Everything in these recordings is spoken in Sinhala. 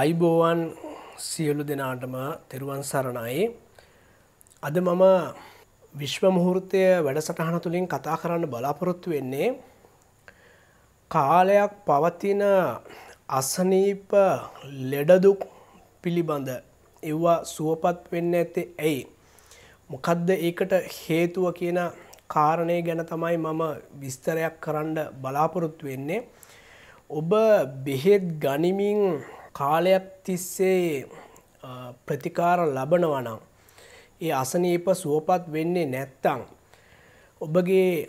අයිබෝවන් සියලු දෙනාටම තෙරුවන් සරණයි. අද මම විශ්ව මුහෘතය වැඩසටහන තුළින් කතා කරන්න බලාපොරොත්තු වෙන්නේ. කාලයක් පවතින අසනීප ලෙඩදුක් පිළිබඳ එව්වා සුවපත් වෙන්න ඇත්තේ ඇයි. මොකදද ඒකට හේතුව කියන කාරණය ගැන තමයි මම විස්තරයක් කරන්න බලාපොරොත්තු වෙන්නේ. ඔබ බෙහෙත් ගනිමින් කාලයක් තිස්සේ ප්‍රතිකාර ලබනවනම් ඒ අසනීප සුවපත් වෙන්නේ නැත්තං. ඔබගේ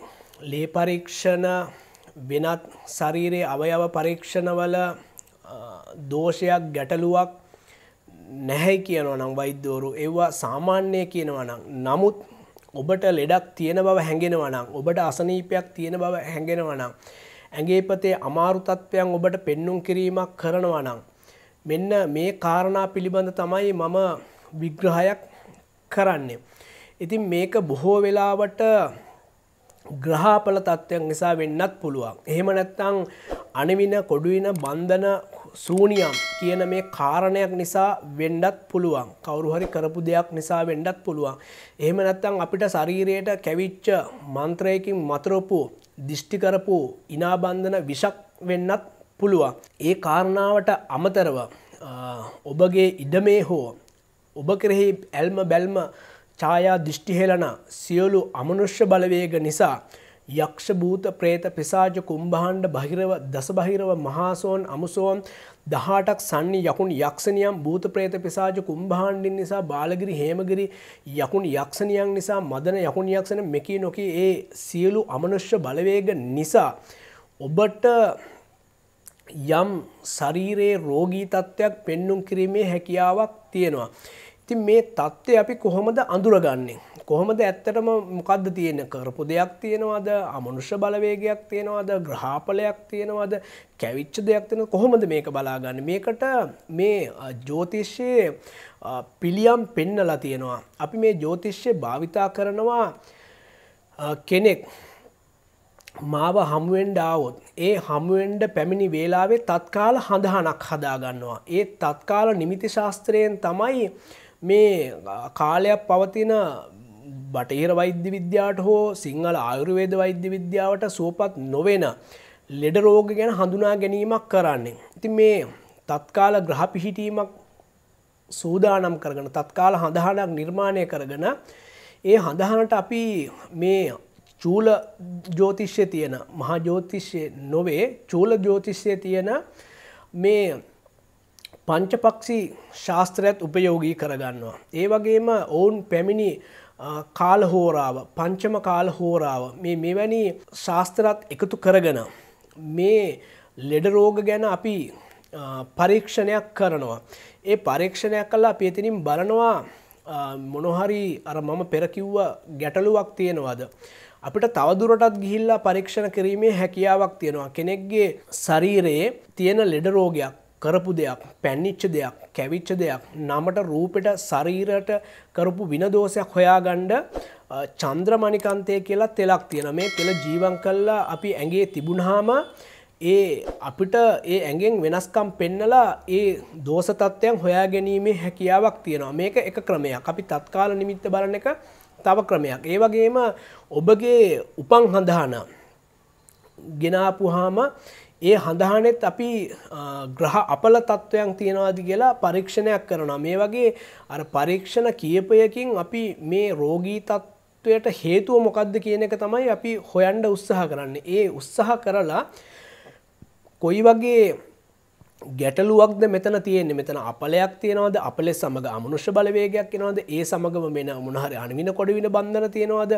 ලේපරීක්ෂණ වෙනත් ශරීරයේ අවයව පරීක්ෂණවල දෝෂයක් ගැටලුවක් නැහැ කියනවා නම් වෛද්‍යවරු ඒවා සාමාන්‍ය කියනවා නම් නමුත් ඔබට ලෙඩක් තියෙන බව හැඟෙනවා නම් ඔබට අසනීපයක් තියෙන බව හැඟෙනවා නම් ඇඟේපතේ අමාරු තත්ත්වයන් ඔබට පෙන්눔 කිරීමක් කරනවා නම් මෙන්න මේ කාරණා පිළිබඳ තමයි මම විග්‍රහයක් කරන්නේ. ඉතින් මේක බොහෝ වෙලාවට ග්‍රහාපල තත්ත්වයක් නිසා වෙන්නත් පුළුවන්. එහෙම නැත්තං අනිවින කොඩුවින බන්ධන සූනියම් කියන මේ කාරණයක් නිසා වෙන්ඩත් පුළුවන්. කවරු හරි කරපු දෙයක් නිසා වෙන්ඩත් පුළුවන්. එහෙම නැත්තං අපිට ශරීරයට කැවිච්ච මන්ත්‍රයකින් මතරපු දිෂ්ටි කරපු ඉනාබන්ධන විෂක් වෙන්නත් පුළුවන්. ඒ කාරණාවට අමතරව ඔබගේ ඉඩමේ හෝ ඔබ කෙරෙහි ඇල්ම බැල්ම ඡායා දිෂ්ටිහෙලන සියලු අමනුෂ්‍ය බලවේග නිසා යක්ෂ භූත ප්‍රේත පිසාච කුම්භාණ්ඩ බහිරව දස බහිරව මහාසෝන් අමුසෝන් දහටක් සන්නි යකුන් යක්ෂණියම් භූත ප්‍රේත පිසාච කුම්භාණ්ඩින් නිසා බාලගිරි හේමගිරි යකුන් යක්ෂණියන් නිසා මදන යකුන් යක්ෂණ මෙකී නොකී ඒ සියලු අමනුෂ්‍ය බලවේග නිසා ඔබට යම් ශරීරයේ රෝගී තත්ත්වයක් පෙන්නුම් කිරීමේ හැකියාවක් තියෙනවා. ඉතින් මේ தත්ත්වය අපි කොහොමද අඳුරගන්නේ? කොහොමද ඇත්තටම මොකද්ද තියෙන කරපු දෙයක් තියෙනවද? අමනුෂ්‍ය බලවේගයක් තියෙනවද? ග්‍රහපලයක් තියෙනවද? කැවිච්ච දෙයක් තියෙනවද? කොහොමද මේක බලාගන්නේ? මේකට මේ ජ්‍යොතිෂයේ පිළියම් පෙන්නලා තියෙනවා. අපි මේ ජ්‍යොතිෂය භාවිතා කරනවා කෙනෙක් මාව හමුවෙන්ඩාවොත් ඒ හමුවෙන්ඩ පැමිණි වේලාවේ තත්කාල හඳහනක් හදාගන්නවා. ඒ තත්කාල නිමිති ශාස්ත්‍රයෙන් තමයි මේ කාලයක් පවතින බටහිර වෛද්‍ය විද්‍යාට හෝ සිංහල ආයුරුවේද වෛද්‍ය විද්‍යාවට සුවපත් නොවෙන ලෙඩ රෝග ගැන හඳුනා ගැනීමක් කරන්නේ. ඉති මේ තත්කාල ග්‍රහ පිහිටීමක් සූදානම් කරගෙන තත්කාල හඳහනක් නිර්මාණය කරගෙන ඒ හඳහනට අපි මේ චූල ජෝතිෂ්‍ය තියෙන මහා ජෝතිෂ්‍යය නොවේ චූල ජෝතිෂ්‍යය තියෙන මේ පංචපක්ෂි ශාස්ත්‍රයත් උපයෝගී කරගන්නවා. ඒ වගේම ඔවුන් පැමිණි කාල හෝරාව පංචම කාල හෝරාව මේ මෙවැනි ශාස්ත්‍රත් එකතු කරගෙන මේ ලෙඩරෝග ගැන අපි පරීක්ෂණයක් කරනවා. ඒ පරීක්ෂණයක් කල්ලා අපේතිනින් බලනවා මොනොහරි අර මම පෙරකිව්ව ගැටලුවක් තියෙනවාද. අපිට තවදුරටත් ගිහිල්ලා පරීක්ෂණ කිරීමේ හැකියාවක් තියෙනවා කෙනෙක්ගේ ශරීරයේ තියෙන ලෙඩ රෝගයක් කරපු දෙයක් පැන්නිච්ච දෙයක් කැවිච්ච දෙයක් නමට රූපෙට ශරීරට කරපු විනදෝෂයක් හොයාගණ්ඩ චන්ද්‍රමණිකන්තය කියලා තෙලක් තියෙන මේ තෙල ජීවන් කල්ලා අපි ඇගේ තිබුණහාම ඒ අපිට ඒ ඇගෙන් වෙනස්කම් පෙන්නලා ඒ දෝසතත්වයන් හොයා ගැනීමේ හැකියාවක් තියෙනවා මේක එක ක්‍රමයක් අපි තත්කාල නිමිත්ත බලන එක තව ක්‍රමයක් ඒ වගේම ඔබගේ උපන් හඳහන ගෙනාපුහාම ඒ හඳහනෙත් අපි ග්‍රහ අපල තත්ත්වයන් තියෙනවාද කියලා පරීක්ෂණයක් කරනවා මේ වගේ අර පරීක්ෂණ කියපයකින් අපි මේ රෝගී තත්ත්වයට හේතුව මොකක්ද කියන එක තමයි අපි හොයන්ඩ උත්සාහ කරන්න ඒ උත්සාහ කරලා කොයි වගේ ගැටලුවක්ද මෙතන තියෙන්නේ මෙතන අපලයක් තියෙනවද අපල සමඟ අමනුෂ්‍ය බලවේගයක් එනවද ඒ සමඟම මෙන මොනහරි අනවින කොඩවින බන්ධන තියෙනවද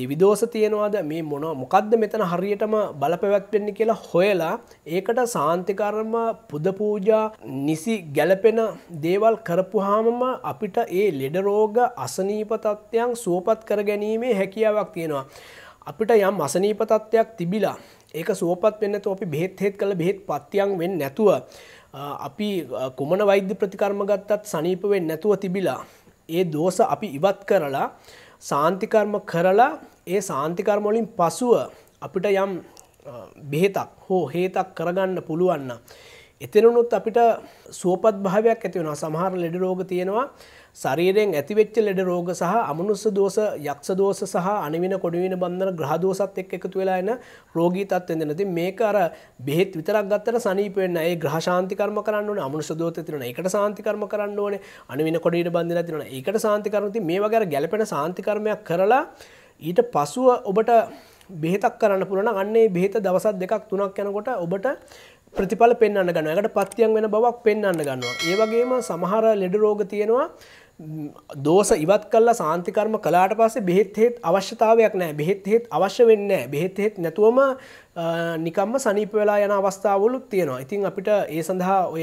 දෙවිදෝස තියෙනවද මේ මොන මොකක්ද මෙතන හරියටම බලපැවැත්වෙන්නේ කියලා හොයලා ඒකට සාන්තිකර්ම පුදපූජා නිසි ගැලපෙන දේවල් කරපුහාමම අපිට ඒ ලෙඩරෝග අසනීපතත්වයන් සුවපත් කර ගැනීමේ හැකියාවක් තියෙනවා. අපිට යම් අසනීප තත්ත්වයක් තිබිලා ඒක සුවපත් වෙන්න තු අපි බෙහෙත් හෙත් කළ බෙහෙත් පත්තියන් වෙන්න නැතුව අපි කුමන වෛද්‍ය ප්‍රතිකර්ම ගත්තත් සනීප වෙන්න නැතුව තිබිලා ඒ දෝෂ අපි ඉවත් කරලා සාන්තිකර්ම කරලා ඒ සාන්තිකර්ම වලින් පසුව අපිට යම් බෙහෙතක් හෝ හේතක් කරගන්න පුළුවන් එතනනුත් අපිට සුවපත් භාවයක් ඇති වෙනවා. සමහර ලෙඩ රෝග තියෙනවා ශරීරයෙන් ඇතිවෙච්ච ලෙඩ රෝග සහ අමනුස්ස දෝෂ යක්ෂ දෝෂ සහ අනිවින කොඩවින බන්ධන ග්‍රහ දෝෂත් එක්ක එකතු වෙලා එන රෝගී තත්ත්වෙන් දෙන. ඉතින් මේක අර බෙහෙත් විතරක් ගත්තට සනීප වෙන්නේ නැහැ. ඒ ග්‍රහ ಶಾಂತಿ කර්ම කරන්න ඕනේ. අමනුස්ස දෝෂය තියෙනවා. ඒකට සාන්ති කර්ම කරන්න ඕනේ. අනිවින කොඩවින බන්ධන තියෙනවා. ඒකට සාන්ති කර්ම. ඉතින් මේ වගේ අර ගැළපෙන සාන්ති කර්මයක් කරලා ඊට පසුව ඔබට බෙහෙතක් කරන්න පුළුවන් නම් අන්නේ බෙහෙත දවස් දෙකක් තුනක් යනකොට ඔබට ප්‍රතිඵල පෙන්වන්න ගන්නවා. ඒකට පත්‍යයන් වෙන බවක් පෙන්වන්න ගන්නවා. ඒ වගේම සමහර ලෙඩ රෝග තියෙනවා දෝස ඉවත් කල්ලා සාන්තිකර්ම කලාට පස්සේ බෙහෙත් හෙත් අවශ්‍යතාවයක් නෑ බෙහෙත් හෙත් අවශ්‍ය වෙන්නේ බෙහෙත් හෙත් නැතුවම නිකම්ම සනීප වෙලා යන අවස්ථාවලුත් තියෙනවා. ඉතින් අපිට ඒ සඳහා ඔය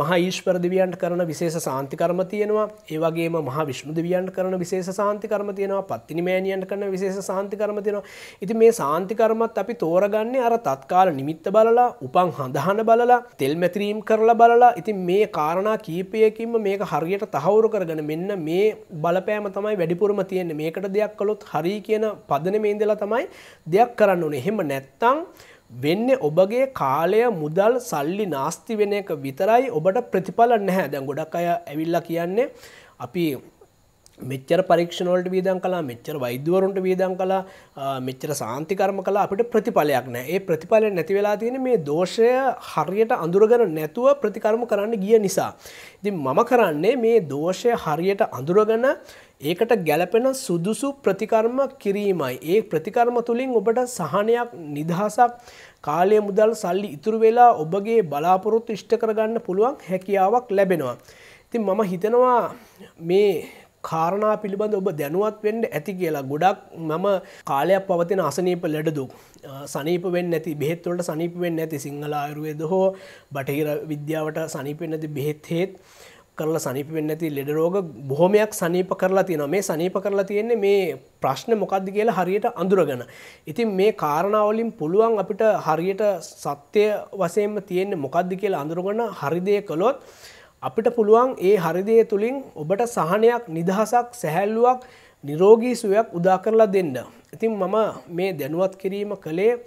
මහා ඊශ්වර දෙවියන්ට කරන විශේෂ සාන්තිකර්ම තියෙනවා. ඒ වගේම මහා විෂ්ණු දෙවියන්ට කරන විශේෂ සාන්තිකර්ම තියෙනවා. පත්තිනි මෑණියන්ට කරන විශේෂ සාන්තිකර්ම තියෙනවා. ඉතින් මේ සාන්තිකර්මත් අපි තෝරගන්නේ අර තත්කාල නිමිත්ත බලලා, උපන් හඳහන බලලා, තෙල් මැතිරීම් කරලා බලලා ඉතින් මේ කාරණා කීපයකින්ම මේක හරියට තහවුරු කරගෙන මෙන්න මේ බලපෑම තමයි වැඩිපුරම තියෙන්නේ. මේකට දෙයක් කළොත් හරි කියන පදනමේ ඉඳලා තමයි දෙයක් කරන්න ඕනේ. එහෙම නැත්නම් නැත්තං වෙන්නේ ඔබගේ කාලය මුදල් සල්ලි නාස්ති වෙන එක විතරයි ඔබට ප්‍රතිඵල නැහැ දැන් ගොඩක් අය ඇවිල්ලා කියන්නේ අපි මෙච්චර පරීක්ෂණවලට වියදම් කළා මෙච්චර වෛද්‍යවරුන්ට වියදම් කළා මෙච්චර සාන්තිකර්ම කළා අපිට ප්‍රතිඵලයක් නෑ. ඒ ප්‍රතිඵලය නැති වෙලා තියෙන්නේ මේ දෝෂය හරියට අඳුරගෙන නැතුව ප්‍රතිකර්ම කරන්න ගිය නිසා. ඉතින් මම කරන්නේ මේ දෝෂය හරියට අඳුරගෙන ඒකට ගැලපෙන සුදුසු ප්‍රතිකර්ම කිරීමයි. ඒ ප්‍රතිකර්ම තුලින් ඔබට සහනයක් නිදහසක් කාලය මුදල් සල්ලි ඉතුරු වෙලා ඔබගේ බලාපොරොත්තු ඉෂ්ට කරගන්න පුළුවන් හැකියාවක් ලැබෙනවා. ඉතින් මම හිතනවා මේ කාරණා පිළිබඳ ඔබ දැනුවත් වෙන්න ඇති කියලා ගොඩක් මම කාලයක් පවතින අසනීප ලෙඩදු සනීප වෙන්න ඇති බෙහෙත්වලට සනීප වෙන්න ඇති සිංහල ආයුර්වේද හෝ බටහිර විද්‍යාවට සනීප වෙන්න ඇති බෙහෙත් හේත් කරලා සනීප වෙන්න ඇති ලෙඩ රෝග බොහොමයක් සනීප කරලා තියෙනවා මේ සනීප කරලා තියෙන්නේ මේ ප්‍රශ්න මොකක්ද කියලා හරියට අඳුරගෙන. ඉතින් මේ කාරණාවලින් පුළුවන් අපිට හරියට සත්‍ය වශයෙන්ම තියෙන්නේ මොකක්ද කියලා අඳුරගෙන හරිදේ කළොත් අපිට පුළුවන් ඒ හරිදය තුළින් ඔබට සහනයක් නිදහසක් සැහැල්ලුවක් නිරෝගී සුවයක් උදා කරලා දෙන්න. ඉතින් මම මේ දැනුවත් කිරීම කළේ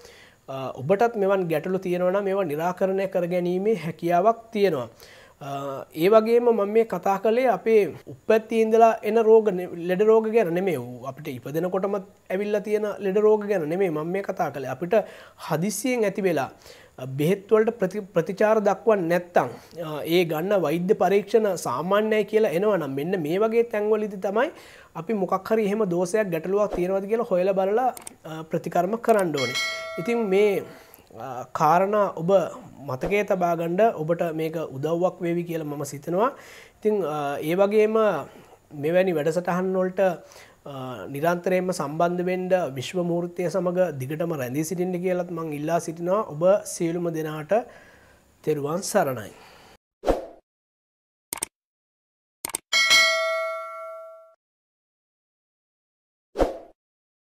ඔබටත් මෙවන් ගැටලු තියෙනවන මේවා නිරාකරණය කර ගැනීමේ හැකියාවක් තියෙනවා. ඒ වගේම මම මේ කතා කළේ අපේ උපැත්ති ඉඳලා එන රෝග ලෙඩ රෝග ගැන නෙමේ වූ අපිට ඉපදෙනකොටම ඇවිල්ලා තියෙන ලෙඩ රෝග ගැන නෙමේ මම මේ කතා කළේ අපිට හදිස්සියෙන් ඇති වෙලා බෙහෙත්වලට ප්‍රතිචාර දක්වන් නැත්තං. ඒ ගන්න වෛද්‍ය පරීක්ෂණ සාමාන්‍යය කියලා එනවනම් මෙන්න මේ වගේ තැන්වලිදි තමයි අපි මොකක්හරි එහෙම දෝසයක් ගැටලුවක් තියෙනවද කියලා හොයල බලලා ප්‍රතිකර්ම කරන්න ඕනේ. ඉතින් මේ කාරණා ඔබ මතකේ තබාගණ්ඩ ඔබට මේක උදව්වක් වේවි කියල මම සිතනවා ඉතිං ඒ වගේම මෙවැනි වැඩසටහන් වොල්ට නිරන්තරයෙන්ම සම්බන්ධවෙන්ඩ විශ්වමූර්තය සමඟ දිගටම රැඳී සිටින්න කියලත් මං ඉල්ලා සිටිනවා ඔබ සියලුම දෙනාට තෙරුවන් සරණයි.